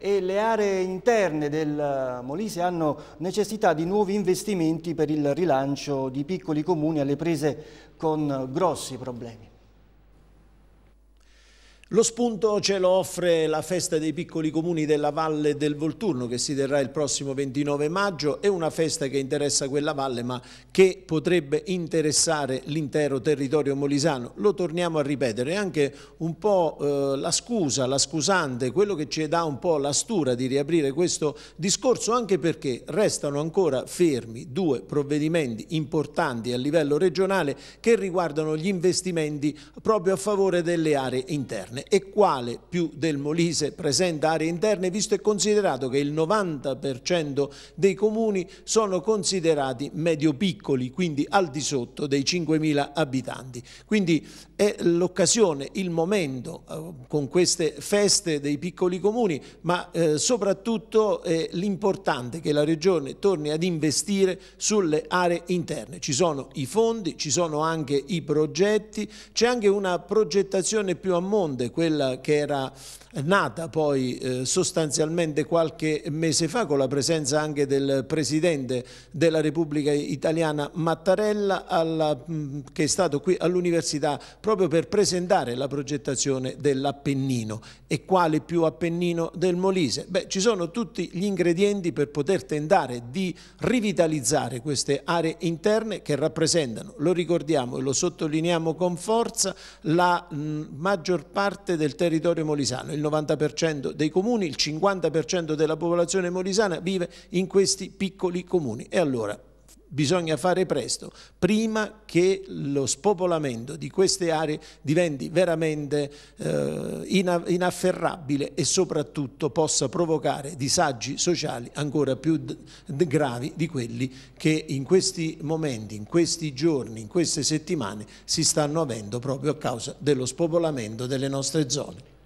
e le aree interne del eh, Molise hanno necessità di nuovi investimenti per il rilancio di piccoli comuni alle prese con eh, grossi problemi. Lo spunto ce lo offre la festa dei piccoli comuni della Valle del Volturno che si terrà il prossimo 29 maggio, è una festa che interessa quella valle ma che potrebbe interessare l'intero territorio molisano. Lo torniamo a ripetere, è anche un po' eh, la scusa, la scusante, quello che ci dà un po' la stura di riaprire questo discorso anche perché restano ancora fermi due provvedimenti importanti a livello regionale che riguardano gli investimenti proprio a favore delle aree interne interne e quale più del Molise presenta aree interne visto e considerato che il 90% dei comuni sono considerati medio piccoli, quindi al di sotto dei 5.000 abitanti. Quindi è l'occasione, il momento eh, con queste feste dei piccoli comuni, ma eh, soprattutto è l'importante che la Regione torni ad investire sulle aree interne. Ci sono i fondi, ci sono anche i progetti, c'è anche una progettazione più a monte quella che era nata poi eh, sostanzialmente qualche mese fa con la presenza anche del Presidente della Repubblica Italiana Mattarella alla, che è stato qui all'Università proprio per presentare la progettazione dell'Appennino e quale più Appennino del Molise? Beh, ci sono tutti gli ingredienti per poter tentare di rivitalizzare queste aree interne che rappresentano, lo ricordiamo e lo sottolineiamo con forza, la mh, maggior parte parte del territorio molisano, il 90% dei comuni, il 50% della popolazione molisana vive in questi piccoli comuni. E allora bisogna fare presto, prima che lo spopolamento di queste aree diventi veramente eh, inafferrabile e soprattutto possa provocare disagi sociali ancora più gravi di quelli che in questi momenti, in questi giorni, in queste settimane si stanno avendo proprio a causa dello spopolamento delle nostre zone.